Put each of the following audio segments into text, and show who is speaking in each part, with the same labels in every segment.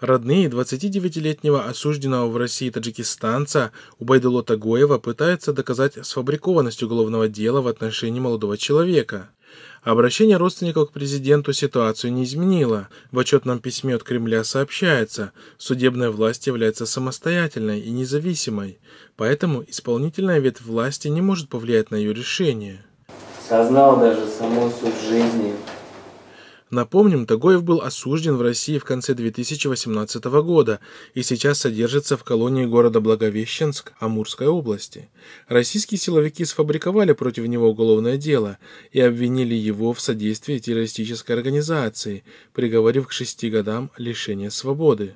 Speaker 1: Родные 29-летнего осужденного в России таджикистанца Убайдуло Тагоева пытаются доказать сфабрикованность уголовного дела в отношении молодого человека. Обращение родственников к президенту ситуацию не изменило. В отчетном письме от Кремля сообщается, судебная власть является самостоятельной и независимой, поэтому исполнительная ветвь власти не может повлиять на ее решение. Сознал даже саму суть жизни, Напомним, Тагоев был осужден в России в конце 2018 года и сейчас содержится в колонии города Благовещенск Амурской области. Российские силовики сфабриковали против него уголовное дело и обвинили его в содействии террористической организации, приговорив к шести годам лишения свободы.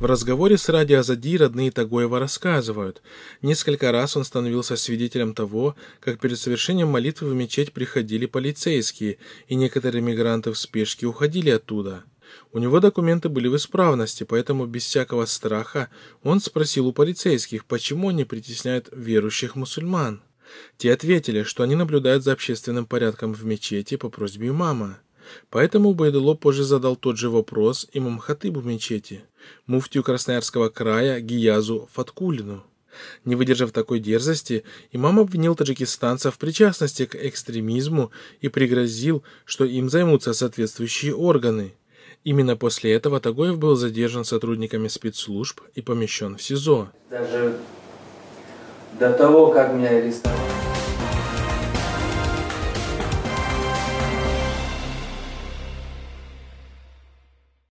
Speaker 1: В разговоре с Радио Азади родные Тагоева рассказывают. Несколько раз он становился свидетелем того, как перед совершением молитвы в мечеть приходили полицейские, и некоторые мигранты в спешке уходили оттуда. У него документы были в исправности, поэтому без всякого страха он спросил у полицейских, почему они притесняют верующих мусульман. Те ответили, что они наблюдают за общественным порядком в мечети по просьбе имама. Поэтому Байдуло позже задал тот же вопрос имам Хатыбу в мечети, муфтию Красноярского края Гиязу Фаткулину. Не выдержав такой дерзости, имам обвинил таджикистанцев в причастности к экстремизму и пригрозил, что им займутся соответствующие органы. Именно после этого Тагоев был задержан сотрудниками спецслужб и помещен в СИЗО. Даже до того, как меня арестовали...